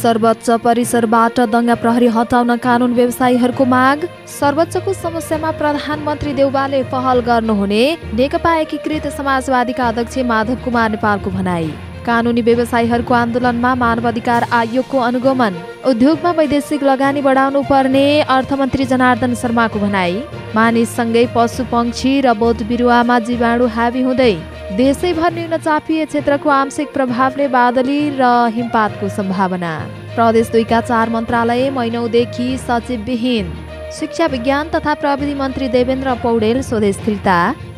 सर्वोच्च परिसरबाट दङ्गा प्रहरी हटाउन कानुन व्यवसायीहरूको माग सर्वोच्चको समस्यामा प्रधानमन्त्री देउबाले पहल गर्नुहुने नेकपा एकीकृत समाजवादीका अध्यक्ष माधव कुमार नेपालको भनाई कानुनी व्यवसायीहरूको आन्दोलनमा मानवाधिकार आयोगको अनुगमन उद्योगमा वैदेशिक लगानी बढाउनु पर्ने अर्थमन्त्री जनार्दन शर्माको भनाई मानिससँगै पशु पक्षी र बोध बिरुवामा जीवाणु हावी हुँदै देशैभर न्यून चापिय क्षेत्रको आंशिक प्रभावले बादली र हिमपातको सम्भावना प्रदेश दुईका चार मन्त्रालय महिनौदेखि सचिवविहीन शिक्षा विज्ञान तथा प्रविधि मन्त्री देवेन्द्र पौडेल स्वदेश फिर्ता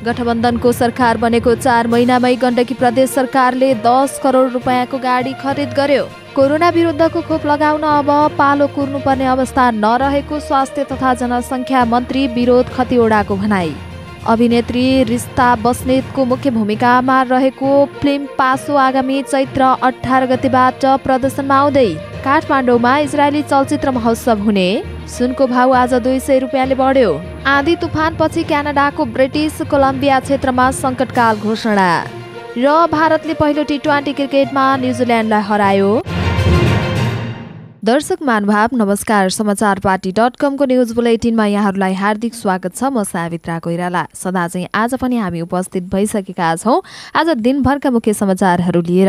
गठबन्धनको सरकार बनेको चार महिनामै गण्डकी प्रदेश सरकारले दस करोड रुपियाँको गाडी खरिद गर्यो कोरोना विरुद्धको खोप लगाउन अब पालो कुर्नुपर्ने अवस्था नरहेको स्वास्थ्य तथा जनसङ्ख्या मन्त्री विरोध खतिवडाको भनाई अभिनेत्री रिस्ता बस्नेतको मुख्य भूमिकामा रहेको फिल्म पासो आगामी चैत्र अठार गतिबाट प्रदर्शनमा आउँदै काठमाडौँमा इजरायली चलचित्र महोत्सव हुने सुनको भाउ आज दुई सय रुपियाँले बढ्यो आँधी तुफानपछि क्यानाडाको ब्रिटिस कोलम्बिया क्षेत्रमा सङ्कटकाल घोषणा र भारतले पहिलो टी ट्वेन्टी क्रिकेटमा न्युजिल्यान्डलाई हरायो दर्शक मानुभाव नमस्कार समाचार पार्टी डट कमको न्युज बुलेटिनमा यहाँहरूलाई हार्दिक स्वागत छ म सावित्रा कोइराला सदा चाहिँ आज पनि हामी उपस्थित भइसकेका छौँ आज दिनभरका मुख्य समाचारहरू लिएर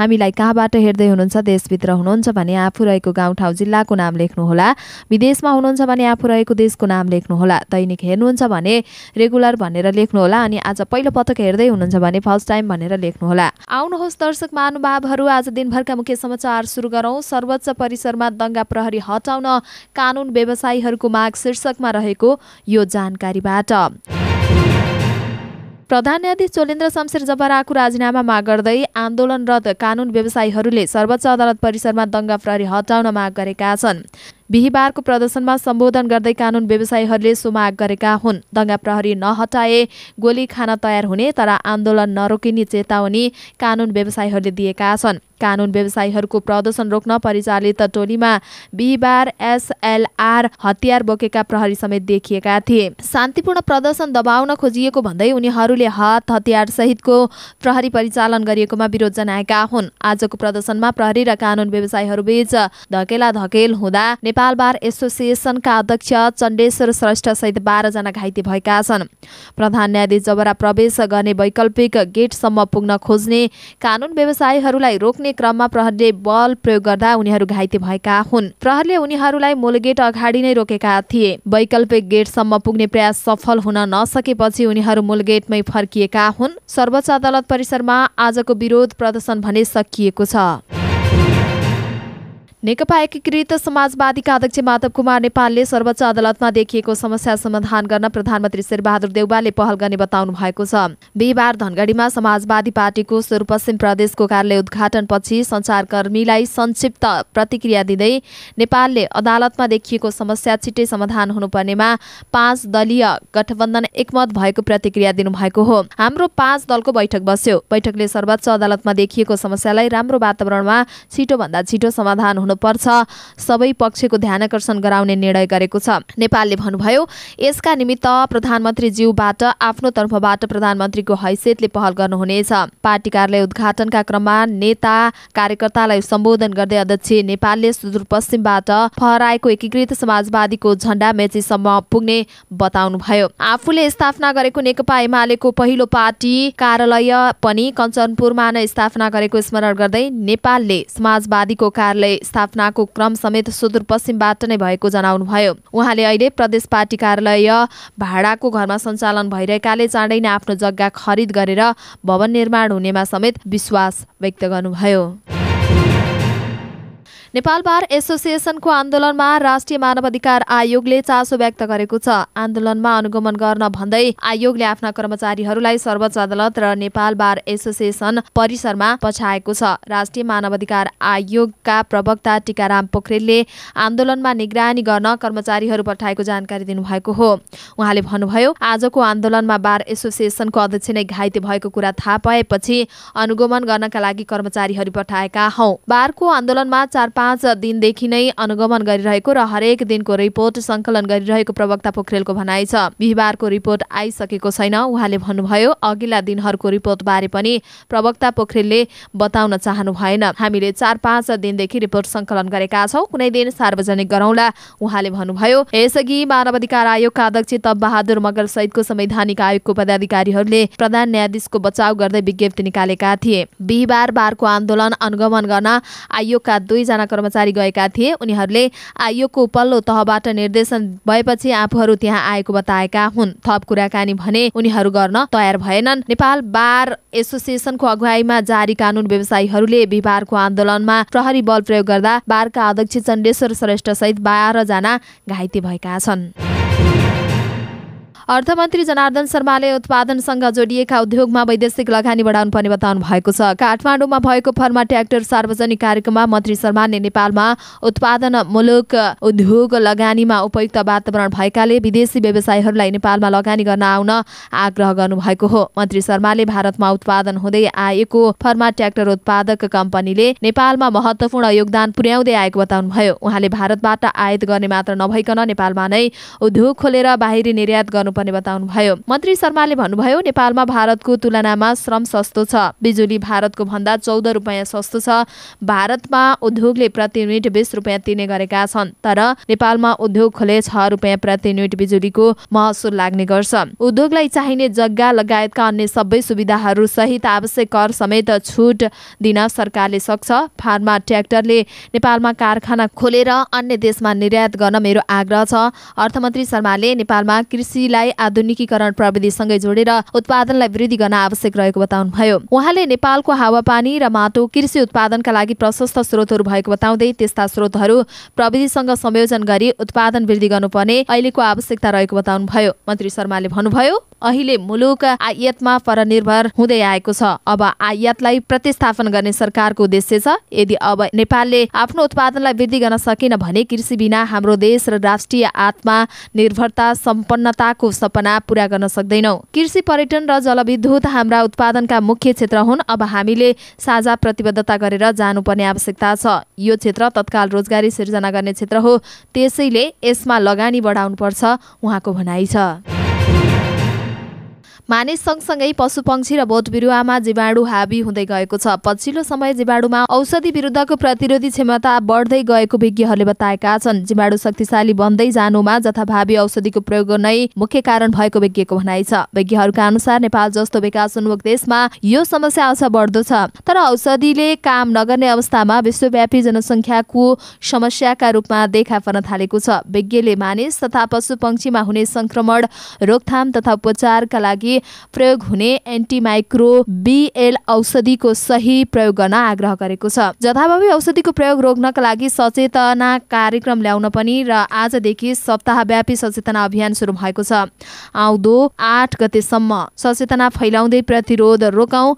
हामीलाई कहाँबाट हेर्दै हुनुहुन्छ देशभित्र हुनुहुन्छ भने आफू रहेको गाउँठाउँ जिल्लाको नाम लेख्नुहोला विदेशमा हुनुहुन्छ भने आफू रहेको देशको नाम लेख्नुहोला दैनिक हेर्नुहुन्छ भने रेगुलर भनेर लेख्नुहोला अनि आज पहिलो पटक हेर्दै हुनुहुन्छ भने फर्स्ट टाइम भनेर लेख्नुहोला आउनुहोस् दर्शक महानुभावहरू आज दिनभरका मुख्य समाचार सुरु गरौँ सर्वोच्च परिषद परिसरमा दङ्गा प्रहरी हटाउन कानून व्यवसायीहरूको माग शीर्षकमा रहेको यो जानकारीबाट प्रधान न्यायाधीश चोलेन्द्र शमशेर जबराको राजीनामा माग गर्दै आन्दोलनरत कानून व्यवसायीहरूले सर्वोच्च अदालत परिसरमा दङ्गा प्रहरी हटाउन माग गरेका छन् बिहिबारको प्रदर्शनमा सम्बोधन गर्दै कानुन व्यवसायीहरूले सो गरेका हुन् दङ्गा प्रहरी नहटाए गोली खान तयार हुने तर आन्दोलन नरोकिने चेतावनी कानुन व्यवसायीहरूले दिएका छन् कानुन व्यवसायीहरूको प्रदर्शन रोक्न परिचालित टोलीमा बिहिबार एसएलआर हतियार बोकेका प्रहरी समेत देखिएका थिए शान्तिपूर्ण प्रदर्शन दबाउन खोजिएको भन्दै उनीहरूले हात हतियार सहितको प्रहरी परिचालन गरिएकोमा विरोध जनाएका हुन् आजको प्रदर्शनमा प्रहरी र कानुन व्यवसायीहरूबीच धकेला धकेल हुँदा नेपाल बार एसोसिएसनका अध्यक्ष चण्डेश्वर श्रेष्ठ सहित बाह्रजना घाइते भएका छन् प्रधान न्यायाधीश जबरा प्रवेश गर्ने वैकल्पिक गेटसम्म पुग्न खोज्ने कानुन व्यवसायीहरूलाई रोक्ने क्रममा प्रहरले बल प्रयोग गर्दा उनीहरू घाइते भएका हुन् प्रहरले उनीहरूलाई मूलगेट अगाडि नै रोकेका थिए वैकल्पिक गेटसम्म पुग्ने प्रयास सफल हुन नसकेपछि उनीहरू मूलगेटमै फर्किएका हुन् सर्वोच्च अदालत परिसरमा आजको विरोध प्रदर्शन भने सकिएको छ नेकपा एकीकृत समाजवादीका अध्यक्ष माधव कुमार नेपालले सर्वोच्च अदालतमा देखिएको समस्या समाधान गर्न प्रधानमन्त्री शेरबहादुर देउवाले पहल गर्ने बताउनु भएको छ बिहिबार धनगढीमा समाजवादी पार्टीको सुदूरपश्चिम प्रदेशको कार्यालय उद्घाटनपछि सञ्चारकर्मीलाई संक्षिप्त प्रतिक्रिया दिँदै नेपालले अदालतमा देखिएको समस्या छिट्टै समाधान हुनुपर्नेमा पाँच दलीय गठबन्धन एकमत भएको प्रतिक्रिया दिनुभएको हो हाम्रो पाँच दलको बैठक बस्यो बैठकले सर्वोच्च अदालतमा देखिएको समस्यालाई राम्रो वातावरणमा छिटोभन्दा छिटो समाधान हुनु गर्नुपर्छ सबै पक्षको ध्यानकर्षण गराउने निर्णय गरेको छ नेपालले भन्नुभयो यसका निमित्त प्रधानमन्त्रीज्यूबाट आफ्नो तर्फबाट प्रधानमन्त्रीको हैसियतले पहल गर्नुहुनेछ पार्टी कार्यालय उद्घाटनका क्रममा नेता कार्यकर्तालाई सम्बोधन गर्दै अध्यक्ष नेपालले सुदूरपश्चिमबाट फहराएको एकीकृत समाजवादीको झण्डा मेचीसम्म पुग्ने बताउनुभयो आफूले स्थापना गरेको नेकपा एमालेको पहिलो पार्टी कार्यालय पनि कञ्चनपुरमा नै स्थापना गरेको स्मरण गर्दै नेपालले समाजवादीको कार्यालय स्थापनाको क्रम समेत सुदूरपश्चिमबाट नै भएको जनाउनुभयो उहाँले अहिले प्रदेश पार्टी कार्यालय भाडाको घरमा सञ्चालन भइरहेकाले चाँडै नै आफ्नो जग्गा खरिद गरेर भवन निर्माण हुनेमा समेत विश्वास व्यक्त गर्नुभयो नेपाल बार एसोसिएसनको आन्दोलनमा राष्ट्रिय मानवाधिकार आयोगले चासो व्यक्त गरेको छ आन्दोलनमा अनुगमन गर्न भन्दै आयोगले आफ्ना कर्मचारीहरूलाई सर्वोच्च अदालत र नेपाल बार एसोसिएसन परिसरमा पछाएको छ राष्ट्रिय मानवाधिकार आयोगका प्रवक्ता टिकाराम पोखरेलले आन्दोलनमा निगरानी गर्न कर्मचारीहरू पठाएको जानकारी दिनुभएको हो उहाँले भन्नुभयो आजको आन्दोलनमा बार एसोसिएसनको अध्यक्ष नै घाइते भएको कुरा थाहा पाएपछि अनुगमन गर्नका लागि कर्मचारीहरू पठाएका हौ बारको आन्दोलनमा चार पाँच दिनदेखि नै अनुगमन गरिरहेको र हरेक दिनको रिपोर्ट संकलन गरिरहेको प्रवक्ता पोखरेलको भनाइ छ बिहिबारको रिपोर्ट आइसकेको छैन उहाँले भन्नुभयो अघिल्ला दिनहरूको रिपोर्ट बारे पनि प्रवक्ता पोखरेलले बताउन चाहनु भएन हामीले चार पाँच दिनदेखि रिपोर्ट संकलन गरेका छौँ कुनै दिन सार्वजनिक गरौँला उहाँले भन्नुभयो यसअघि अधिकार आयोगका अध्यक्ष तब बहादुर मगर सहितको संवैधानिक आयोगको पदाधिकारीहरूले प्रधान न्यायाधीशको बचाउ गर्दै विज्ञप्ति निकालेका थिए बिहिबार बारको आन्दोलन अनुगमन गर्न आयोगका दुईजना कर्मचारी गएका थिए उनीहरूले आयोगको पल्लो तहबाट निर्देशन भएपछि आफूहरू त्यहाँ आएको बताएका हुन् थप कुराकानी भने उनीहरू गर्न तयार भएनन् नेपाल बार एसोसिएसनको अगुवाईमा जारी कानून व्यवसायीहरूले बिहिबारको आन्दोलनमा प्रहरी बल प्रयोग गर्दा बारका अध्यक्ष चण्डेश्वर श्रेष्ठ सहित बाह्रजना घाइते भएका छन् अर्थमन्त्री जनार्दन शर्माले उत्पादनसँग जोडिएका उद्योगमा वैदेशिक लगानी बढाउनु पर्ने बताउनु भएको छ काठमाडौँमा भएको फर्मा ट्र्याक्टर सार्वजनिक कार्यक्रममा मन्त्री शर्माले नेपालमा उत्पादन मुलुक उद्योग लगानीमा उपयुक्त वातावरण भएकाले विदेशी व्यवसायीहरूलाई नेपालमा लगानी गर्न आउन आग्रह गर्नुभएको हो मन्त्री शर्माले भारतमा उत्पादन हुँदै आएको फर्मा ट्र्याक्टर उत्पादक कम्पनीले नेपालमा महत्वपूर्ण योगदान पुर्याउँदै आएको बताउनुभयो उहाँले भारतबाट आयात गर्ने मात्र नभइकन नेपालमा नै उद्योग खोलेर बाहिरी निर्यात गर्नु गर्नुपर्ने बताउनुभयो मन्त्री शर्माले भन्नुभयो नेपालमा भारतको तुलनामा श्रम सस्तो छ बिजुली भारतको भन्दा चौध रुपियाँ सस्तो छ भारतमा उद्योगले प्रति युनिट बिस रुपियाँ तिर्ने गरेका छन् तर नेपालमा उद्योग खोले छ रुपियाँ प्रति युनिट बिजुलीको महसुल लाग्ने गर्छ उद्योगलाई चाहिने जग्गा लगायतका अन्य सबै सुविधाहरू सहित आवश्यक कर समेत छुट दिन सरकारले सक्छ फार्मा ट्र्याक्टरले नेपालमा कारखाना खोलेर अन्य देशमा निर्यात गर्न मेरो आग्रह छ अर्थमन्त्री शर्माले नेपालमा कृषिलाई क्षेत्रलाई आधुनिकीकरण प्रविधिसँगै जोडेर उत्पादनलाई वृद्धि गर्न आवश्यक रहेको बताउनुभयो उहाँले नेपालको हावापानी र माटो कृषि उत्पादनका लागि प्रशस्त स्रोतहरू भएको बताउँदै त्यस्ता स्रोतहरू प्रविधिसँग संयोजन गरी उत्पादन वृद्धि गर्नुपर्ने अहिलेको आवश्यकता रहेको बताउनुभयो मन्त्री शर्माले भन्नुभयो अहिले मुलुक आयातमा परनिर्भर हुँदै आएको छ अब आयातलाई प्रतिस्थापन गर्ने सरकारको उद्देश्य छ यदि अब नेपालले आफ्नो उत्पादनलाई वृद्धि गर्न सकेन भने कृषि बिना हाम्रो देश र राष्ट्रिय आत्मा निर्भरता सम्पन्नताको सपना पूरा गर्न सक्दैनौँ कृषि पर्यटन र जलविद्युत हाम्रा उत्पादनका मुख्य क्षेत्र हुन् अब हामीले साझा प्रतिबद्धता गरेर जानुपर्ने आवश्यकता छ यो क्षेत्र तत्काल रोजगारी सिर्जना गर्ने क्षेत्र हो त्यसैले यसमा लगानी बढाउनुपर्छ उहाँको भनाइ छ मानिस सँगसँगै पशु र बोट बिरुवामा जीवाणु हावी हुँदै गएको छ पछिल्लो समय जीवाणुमा औषधि विरुद्धको प्रतिरोधी क्षमता बढ्दै गएको विज्ञहरूले बताएका छन् जीवाणु शक्तिशाली बन्दै जानुमा जथाभावी औषधिको प्रयोग नै मुख्य कारण भएको विज्ञको भनाइ छ विज्ञहरूका अनुसार नेपाल जस्तो विकासोन्मुख देशमा यो समस्या अझ बढ्दो छ तर औषधिले काम नगर्ने अवस्थामा विश्वव्यापी जनसङ्ख्याको समस्याका रूपमा देखा पर्न थालेको छ विज्ञले मानिस तथा पशु पंक्षीमा हुने संक्रमण रोकथाम तथा उपचारका लागि प्रयोग हुने एन्टिमाइक्रो बिएल औषधिको सही प्रयोग गर्न आग्रह गरेको छ जथाभावी औषधिको प्रयोग रोक्नका लागि सचेतना कार्यक्रम ल्याउन पनि र आजदेखि सप्ताहव्यापी सचेतना अभियान सुरु भएको छ आउँदो आठ गतेसम्म सचेतना फैलाउँदै प्रतिरोध रोकाउँ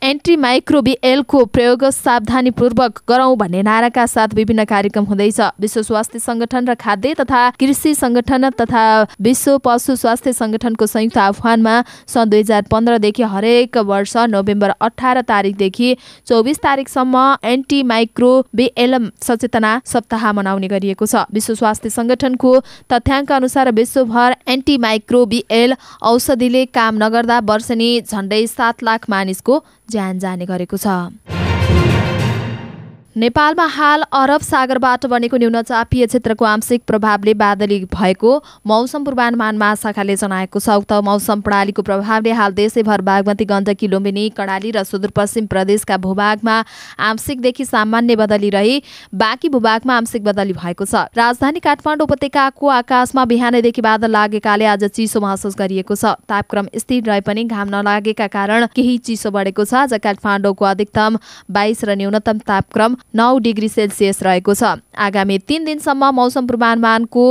बिएलको प्रयोग सावधानीपूर्वक गरौँ भन्ने नाराका साथ विभिन्न कार्यक्रम हुँदैछ विश्व स्वास्थ्य संगठन र खाद्य तथा कृषि संगठन तथा विश्व पशु स्वास्थ्य संगठनको संयुक्त आह्वानमा सन् दुई हजार पन्ध्रदेखि हरेक वर्ष नोभेम्बर अठार तारिकदेखि चौबिस तारिकसम्म एन्टी माइक्रोबिएलम सचेतना सप्ताह मनाउने गरिएको छ विश्व स्वास्थ्य सङ्गठनको तथ्याङ्क अनुसार विश्वभर एन्टी औषधिले काम नगर्दा वर्षनी झन्डै सात लाख मानिसको ज्यान जाने गरेको छ नेपालमा हाल अरब सागरबाट बनेको न्यूनचापीय क्षेत्रको आंशिक प्रभावले बादली भएको मौसम पूर्वानुमान महाशाखाले जनाएको छ उक्त मौसम प्रणालीको प्रभावले हाल देशैभर बागमती गण्डकी लुम्बिनी कर्णाली र सुदूरपश्चिम प्रदेशका भूभागमा आंशिकदेखि सामान्य बदली रही बाँकी भूभागमा आंशिक बदली भएको छ राजधानी काठमाडौँ उपत्यकाको आकाशमा बिहानैदेखि बादल लागेकाले आज चिसो महसुस गरिएको छ तापक्रम स्थिर रहे पनि घाम नलागेका कारण केही चिसो बढेको छ आज काठमाडौँको अधिकतम बाइस र न्यूनतम तापक्रम नौ डिग्री सेल्सियस रहेको छ आगामी तीन दिनसम्म मौसम पूर्वानुमानको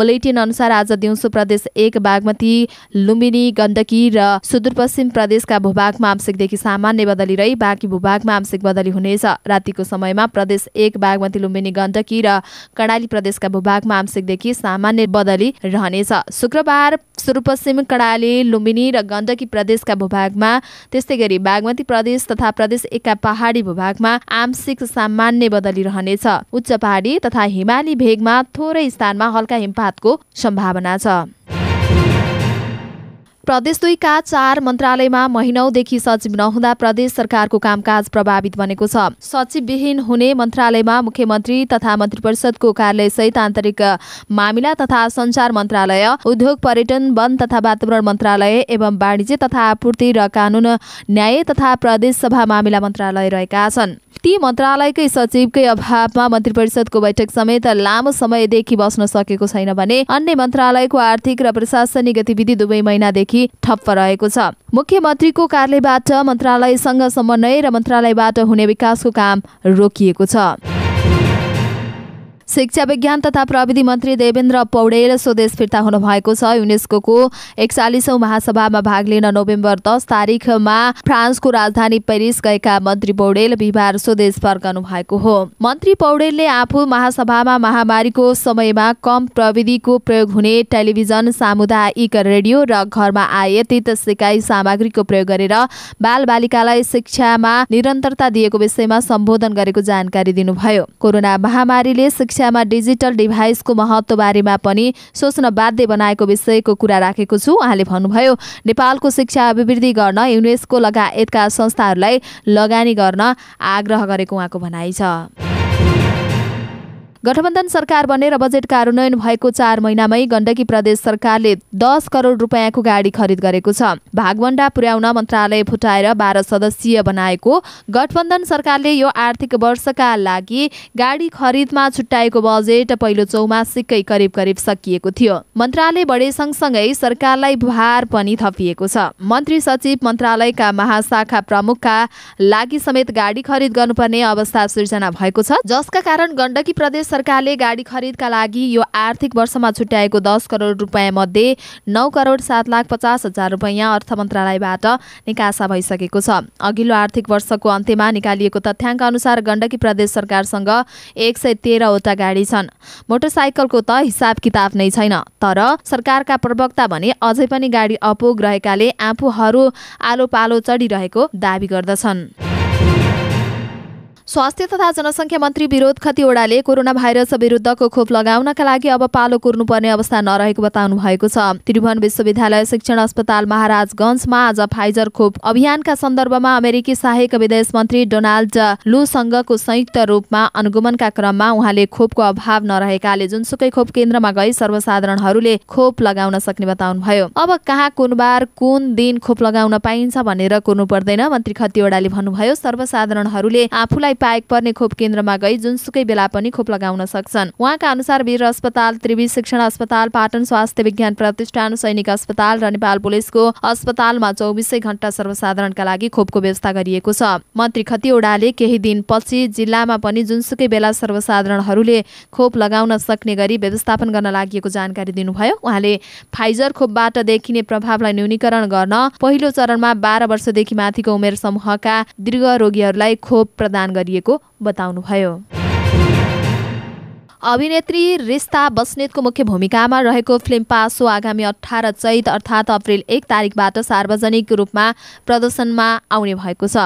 बुलेटिन अनुसार आज दिउँसो प्रदेश एक बागमती लुम्बिनी गण्डकी र सुदूरपश्चिम प्रदेशका भूभागमा आंशिकदेखि सामान्य बदली रही बाँकी भूभागमा आंशिक बदली हुनेछ रातिको समयमा प्रदेश एक बागमती लुम्बिनी गण्डकी र कर्णाली प्रदेशका भूभागमा आंशिकदेखि सामान्य बदली रहनेछ शुक्रबार सुदूरपश्चिम कर्णाली लुम्बिनी र गण्डकी प्रदेशका भूभागमा त्यस्तै गरी बागमती प्रदेश तथा प्रदेश एकका पहाडी भूभागमा आंशिक सामान्य सामान्य बदली रहनेछ उच्च पहाडी तथा हिमाली भेगमा थोरै स्थानमा हल्का हिमपातको सम्भावना छ प्रदेश दुईका चार मन्त्रालयमा महिनौदेखि सचिव नहुँदा प्रदेश सरकारको कामकाज प्रभावित बनेको छ सचिवविहीन हुने मन्त्रालयमा मुख्यमन्त्री तथा मन्त्री परिषदको कार्यालय सहित आन्तरिक मामिला तथा संचार मन्त्रालय उद्योग पर्यटन वन तथा वातावरण मन्त्रालय एवं वाणिज्य तथा आपूर्ति र कानून न्याय तथा प्रदेश सभा मामिला मन्त्रालय रहेका छन् ती मन्त्रालयकै सचिवकै अभावमा मन्त्री परिषदको बैठक समेत लामो समयदेखि बस्न सकेको छैन भने अन्य मन्त्रालयको आर्थिक र प्रशासनिक गतिविधि दुवै महिनादेखि देखि ठप्प रहेको छ मुख्यमन्त्रीको कार्यालयबाट मन्त्रालयसँग समन्वय र मन्त्रालयबाट हुने विकासको काम रोकिएको छ शिक्षा विज्ञान तथा प्रविधि मन्त्री देवेन्द्र पौडेल स्वदेश फिर्ता हुनु भएको छ युनेस्को एकचालिसौँ महासभामा भाग लिन नोभेम्बर दस तारिकमा फ्रान्सको राजधानी पेरिस गएका मन्त्री पौडेल बिहिबार स्वदेश फर्कनु भएको हो मन्त्री पौडेलले आफू महासभामा महामारीको समयमा कम प्रविधिको प्रयोग हुने टेलिभिजन सामुदायिक रेडियो र घरमा आयातित सिकाइ सामग्रीको प्रयोग गरेर बाल बालिकालाई शिक्षामा निरन्तरता दिएको विषयमा सम्बोधन गरेको जानकारी दिनुभयो कोरोना महामारीले शिक्षामा डिजिटल डिभाइसको महत्त्वबारेमा पनि सोच्न बाध्य बनाएको विषयको कुरा राखेको छु उहाँले भन्नुभयो नेपालको शिक्षा अभिवृद्धि गर्न युनेस्को लगायतका संस्थाहरूलाई लगानी गर्न आग्रह गरेको उहाँको भनाइ छ गठबन्धन सरकार बनेर बजेट कार्यान्वयन भएको चार महिनामै गण्डकी प्रदेश सरकारले दस करोड रुपियाँको गाडी खरिद गरेको छ भागवण्डा पुर्याउन मन्त्रालय फुटाएर बाह्र सदस्यीय बनाएको गठबन्धन सरकारले यो आर्थिक वर्षका लागि गाडी खरिदमा छुट्याएको बजेट पहिलो चौमासिकै करिब करिब सकिएको थियो मन्त्रालय बढे सँगसँगै सरकारलाई भार पनि थपिएको छ मन्त्री सचिव मन्त्रालयका महाशाखा प्रमुखका लागि समेत गाडी खरिद गर्नुपर्ने अवस्था सिर्जना भएको छ जसका कारण गण्डकी प्रदेश सरकारले गाडी खरिदका लागि यो आर्थिक वर्षमा छुट्याएको दस करोड रुपियाँ मध्ये नौ करोड सात लाख पचास हजार रुपियाँ अर्थ मन्त्रालयबाट निकासा भइसकेको छ अघिल्लो आर्थिक वर्षको अन्त्यमा निकालिएको तथ्याङ्क अनुसार गण्डकी प्रदेश सरकारसँग एक सय तेह्रवटा गाडी छन् मोटरसाइकलको त हिसाब किताब नै छैन तर सरकारका प्रवक्ता भने अझै पनि गाडी अपुग रहेकाले आफूहरू आलो पालो चढिरहेको दावी गर्दछन् स्वास्थ्य तथा जनसङ्ख्या मन्त्री विरोध खतिवड़ाले कोरोना भाइरस विरुद्धको खोप लगाउनका लागि अब पालो कुर्नुपर्ने अवस्था नरहेको बताउनु भएको छ त्रिभुवन विश्वविद्यालय शिक्षण अस्पताल महाराजगञ्जमा आज फाइजर खोप अभियानका सन्दर्भमा अमेरिकी सहायक विदेश मन्त्री डोनाल्ड लुसँगको संयुक्त रूपमा अनुगमनका क्रममा उहाँले खोपको अभाव नरहेकाले जुनसुकै खोप केन्द्रमा गई सर्वसाधारणहरूले खोप लगाउन सक्ने बताउनुभयो अब कहाँ कुन बार कुन दिन खोप लगाउन पाइन्छ भनेर कुर्नु पर्दैन मन्त्री खतिवड़ाले भन्नुभयो सर्वसाधारणहरूले आफूलाई उनीहरूलाई पाएक पर्ने खोप केन्द्रमा गई जुनसुकै बेला पनि खोप लगाउन सक्छन् उहाँका अनुसार वीर अस्पताल त्रिवी शिक्षण अस्पताल पाटन स्वास्थ्य विज्ञान प्रतिष्ठान सैनिक अस्पताल र नेपाल पुलिसको अस्पतालमा चौबिसै घण्टा सर्वसाधारणका लागि खोपको व्यवस्था गरिएको छ मन्त्री खतिवड़ाले केही दिनपछि जिल्लामा पनि जुनसुकै बेला सर्वसाधारणहरूले खोप लगाउन सक्ने गरी व्यवस्थापन गर्न लागि जानकारी दिनुभयो उहाँले फाइजर खोपबाट देखिने प्रभावलाई न्यूनीकरण गर्न पहिलो चरणमा बाह्र वर्षदेखि माथिको उमेर समूहका दीर्घ रोगीहरूलाई खोप प्रदान गरे गरिएको बताउनुभयो अभिनेत्री रिस्ता बस्नेतको मुख्य भूमिकामा रहेको फिल्म पासो आगामी अठार चैत अर्थात् अप्रेल एक तारिकबाट सार्वजनिक रूपमा प्रदर्शनमा आउने भएको छ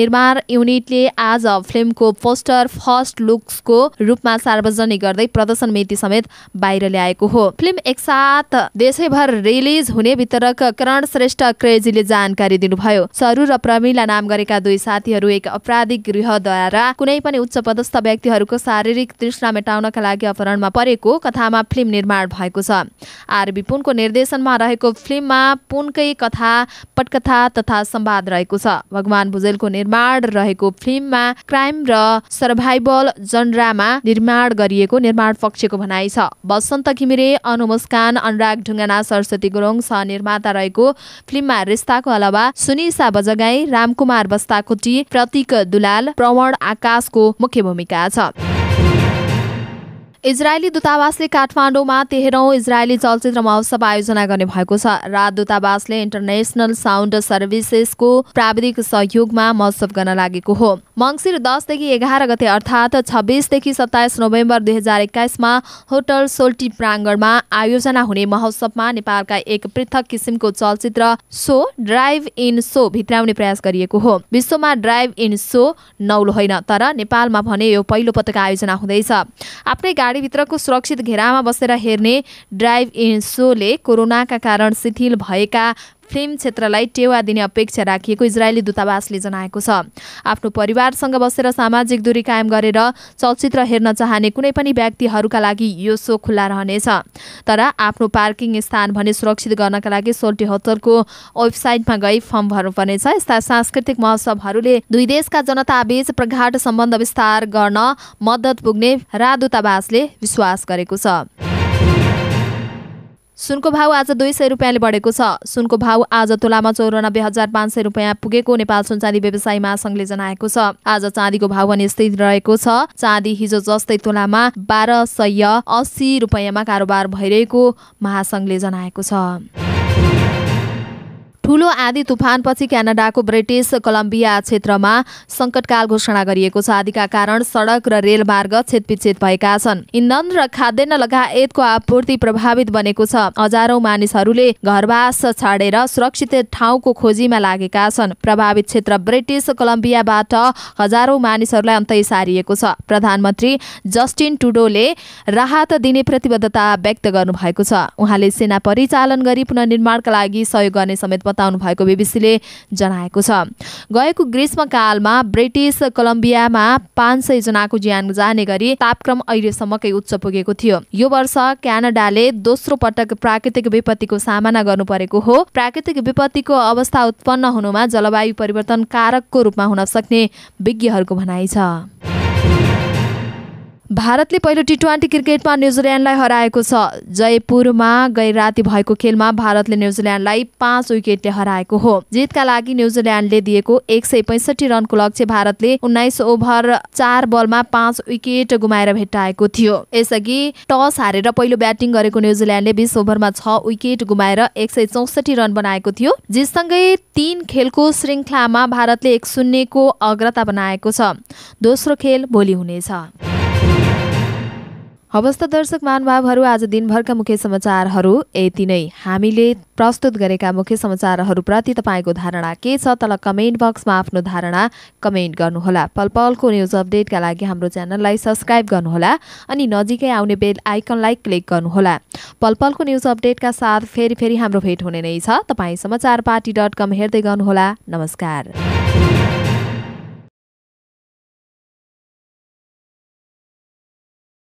निर्माण युनिटले आज फिल्मको पोस्टर फर्स्ट लुक्सको रूपमा सार्वजनिक गर्दै प्रदर्शन मिति समेत बाहिर ल्याएको हो फिल्म एकसाथ देशैभर रिलिज हुने वितरक करण श्रेष्ठ क्रेजीले जानकारी दिनुभयो सरु र प्रमिला नाम गरेका दुई साथीहरू एक अपराधिक गृहद्वारा कुनै पनि उच्च पदस्थ व्यक्तिहरूको शारीरिक तृष्णा मेटाउन सुरक्षाका लागि अपहरणमा परेको कथामा फिल्म निर्माण भएको छ आरबी पुनको निर्देशनमा रहेको फिल्ममा पुनकै कथा पटकथा तथा संवाद रहेको छ भगवान भुजेलको निर्माण रहेको फिल्ममा क्राइम र सर्भाइभल जनरामा निर्माण गरिएको निर्माण पक्षको भनाइ छ बसन्त घिमिरे अनु मुस्कान अनुराग ढुङ्गाना सरस्वती गुरुङ सह निर्माता रहेको फिल्ममा रिस्ताको अलावा सुनिसा बजगाई रामकुमार बस्ताकोटी प्रतीक दुलाल प्रवण आकाशको मुख्य भूमिका छ इजरायली दूतावासले काठमाडौँमा तेह्रौँ इजरायली चलचित्र महोत्सव आयोजना गर्ने भएको छ रात दूतावासले इन्टरनेसनल साउन्ड सर्भिसेसको प्राविधिक सहयोगमा महोत्सव गर्न लागेको हो मङ्सिर दसदेखि एघार गते अर्थात् छब्बिसदेखि सत्ताइस नोभेम्बर दुई हजार एक्काइसमा होटल सोल्टी प्राङ्गणमा आयोजना हुने महोत्सवमा नेपालका एक पृथक किसिमको चलचित्र सो ड्राइभ इन सो भित्राउने प्रयास गरिएको हो विश्वमा ड्राइभ इन सो नौलो होइन तर नेपालमा भने यो पहिलो पटक आयोजना हुँदैछ आफ्नै गाडीभित्रको सुरक्षित घेरामा बसेर हेर्ने ड्राइभ इन सोले कोरोनाका कारण शिथिल भएका फिल्म क्षेत्रलाई टेवा दिने अपेक्षा राखिएको इजरायली दूतावासले जनाएको छ आफ्नो परिवारसँग बसेर सामाजिक दूरी कायम गरेर चलचित्र हेर्न चाहने कुनै पनि व्यक्तिहरूका लागि यो सो खुल्ला रहनेछ तर आफ्नो पार्किङ स्थान भने सुरक्षित गर्नका लागि सोल्टी होटलको वेबसाइटमा गई फर्म भर्नुपर्नेछ यस्ता सांस्कृतिक महोत्सवहरूले दुई देशका जनताबीच प्रगाढ सम्बन्ध विस्तार गर्न मद्दत पुग्ने रा दूतावासले विश्वास गरेको छ सुनको भाव आज दुई सय रुपियाँले बढेको छ सुनको भाउ आज तोलामा चौरानब्बे हजार पाँच सय रुपियाँ पुगेको नेपाल सुन चाँदी व्यवसायी महासङ्घले जनाएको छ आज चाँदीको भाव भाउ स्थिर रहेको छ चाँदी हिजो जस्तै तोलामा बाह्र सय अस्सी रुपियाँमा कारोबार भइरहेको महासङ्घले जनाएको छ ठूलो आँधी तुफानपछि क्यानाडाको ब्रिटिस कोलम्बिया क्षेत्रमा सङ्कटकाल घोषणा गरिएको छ आदिका कारण सडक र रेलमार्ग छेतपिछेत भएका छन् इन्धन र खाद्यान्न लगायतको आपूर्ति प्रभावित बनेको छ हजारौं मानिसहरूले घरवास छाडेर सुरक्षित ठाउँको खोजीमा लागेका छन् प्रभावित क्षेत्र ब्रिटिस कोलम्बियाबाट हजारौं मानिसहरूलाई अन्तै सारिएको छ प्रधानमन्त्री जस्टिन टुडोले राहत दिने प्रतिबद्धता व्यक्त गर्नुभएको छ उहाँले सेना परिचालन गरी पुनर्निर्माणका लागि सहयोग गर्ने समेत बताउनु भएको बिबिसीले जनाएको छ गएको ग्रीष्मकालमा ब्रिटिस कोलम्बियामा पाँच सय जनाको ज्यान जाने गरी तापक्रम अहिलेसम्मकै उच्च पुगेको थियो यो वर्ष क्यानाडाले दोस्रो पटक प्राकृतिक विपत्तिको सामना गर्नु परेको हो प्राकृतिक विपत्तिको अवस्था उत्पन्न हुनुमा जलवायु परिवर्तन कारकको रूपमा हुन सक्ने विज्ञहरूको भनाइ छ भारतले पहिलो टी ट्वेन्टी क्रिकेटमा न्युजिल्यान्डलाई हराएको छ जयपुरमा गै राति भएको खेलमा भारतले न्युजिल्यान्डलाई पाँच विकेटले हराएको हो जितका लागि न्युजिल्यान्डले दिएको एक सय पैसठी रनको लक्ष्य भारतले उन्नाइस ओभर चार बलमा पाँच विकेट गुमाएर भेटाएको थियो यसअघि टस हारेर पहिलो ब्याटिङ गरेको न्युजिल्यान्डले बिस ओभरमा छ विकेट गुमाएर एक सय चौसठी रन बनाएको थियो जिससँगै तीन खेलको श्रृङ्खलामा भारतले एक शून्यको अग्रता बनाएको छ दोस्रो खेल भोलि हुनेछ हवस् त दर्शक महानुभावहरू आज दिनभरका मुख्य समाचारहरू यति नै हामीले प्रस्तुत गरेका मुख्य समाचारहरूप्रति तपाईँको धारणा के छ तल कमेन्ट बक्समा आफ्नो धारणा कमेन्ट गर्नुहोला पल पलको न्युज अपडेटका लागि हाम्रो च्यानललाई सब्सक्राइब गर्नुहोला अनि नजिकै आउने बेल आइकनलाई क्लिक गर्नुहोला पल पलको न्युज अपडेटका साथ फेरि फेरि हाम्रो भेट हुने नै छ तपाईँ समाचार पार्टी डट कम हेर्दै गर्नुहोला नमस्कार